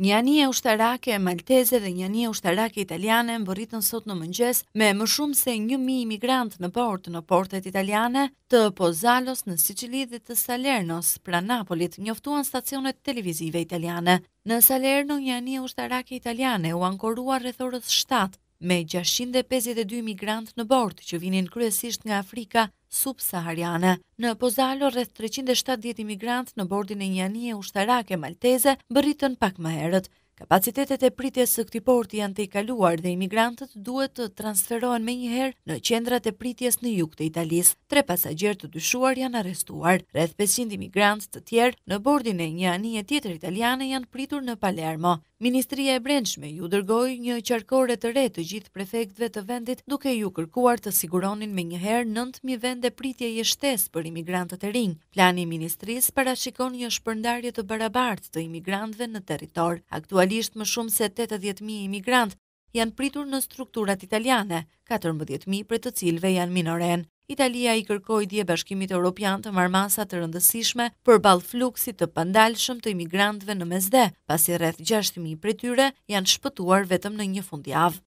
Një anije ushtarake malteze dhe një anije ushtarake italiane më bërritën sot në mëngjes me më shumë se një mi imigrant në port në portet italiane të Pozalos në Sicili dhe të Salernos pra Napolit njoftuan stacionet televizive italiane. Në Salerno një anije ushtarake italiane u ankorua rrethorës 7 me 652 migrant në bord që vinin kryesisht nga Afrika subsahariane. Në Pozalo, rreth 370 migrant në bordin e një anije ushtarake malteze bëritën pak maherët, Kapacitetet e pritjes së këtij porti janë të kaluar dhe imigrantët duhet të transferohen me njëherë në qendrat e pritjes në jug të Italisë. Tre pasagjerë të dyshuar janë arrestuar. Rreth 500 imigrantë të tjerë në bordin e një anije tjetër italiane janë pritur në Palermo. Ministria e Brendshme ju dërgoi një qarkore të re të gjithë prefektëve të vendit duke ju kërkuar të siguronin me njëherë 9000 vende pritje jeshtes për imigrantët e rinj. Plani i ministrisë parashikon një shpërndarje të barabartë të imigrantëve në territor. Aktuali realisht më shumë se 80.000 imigrant janë pritur në strukturat italiane, 14.000 për të cilve janë minoren. Italia i kërkoj dje bashkimit Europian të marmasat të rëndësishme për balë fluksit të pandalshëm të imigrantve në mesde, pasi rreth 6.000 për tyre janë shpëtuar vetëm në një fundjavë.